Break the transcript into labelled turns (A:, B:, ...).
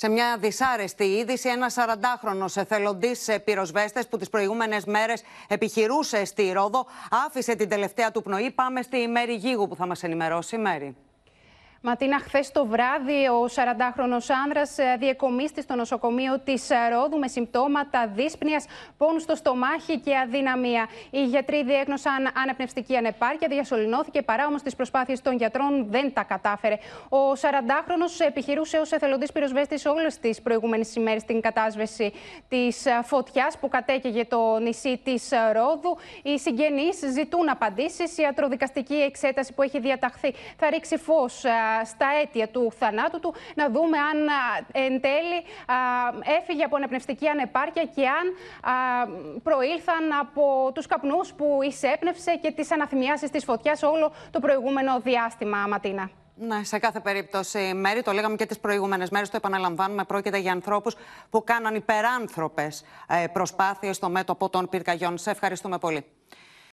A: Σε μια δυσάρεστη είδηση, ένας 40χρονο εθελοντή πυροσβέστες που τις προηγούμενες μέρες επιχειρούσε στη Ρόδο, άφησε την τελευταία του πνοή. Πάμε στη Μέρη Γίγου που θα μας ενημερώσει. Μέρη.
B: Ματίνα, χθες το βράδυ ο 40χρονο άνδρας ε, διεκομίστη στο νοσοκομείο της ε, Ρόδου με συμπτώματα δύσπνοιας, πόνους στο στομάχι και αδυναμία. Οι γιατροί διέγνωσαν ανεπνευστική ανεπάρκεια, διασωληνώθηκε παρά όμως τις προσπάθειες των γιατρών δεν τα κατάφερε. Ο 40χρονο επιχειρούσε ως εθελοντής πυροσβέστης όλες τις προηγούμενες ημέρες την κατάσβεση της ε, φωτιάς που κατέκαιγε το νησί της Ρόδου. Οι συγγενείς ζητούν απαντήσεις. Η ιατροδικαστική εξέταση που έχει διαταχθεί θα ρίξει φως στα αίτια του θανάτου του, να δούμε αν εν τέλει έφυγε από ανεπνευστική ανεπάρκεια και αν προήλθαν από τους καπνούς που εισέπνευσε και τις αναθυμιάσεις της φωτιάς όλο το προηγούμενο διάστημα, Ματίνα.
A: Ναι, σε κάθε περίπτωση, Μέρη, το λέγαμε και τις προηγούμενες μέρες, το επαναλαμβάνουμε. Πρόκειται για ανθρώπους που κάναν υπεράνθρωπες προσπάθειες στο μέτωπο των πυρκαγιών. Σε ευχαριστούμε πολύ.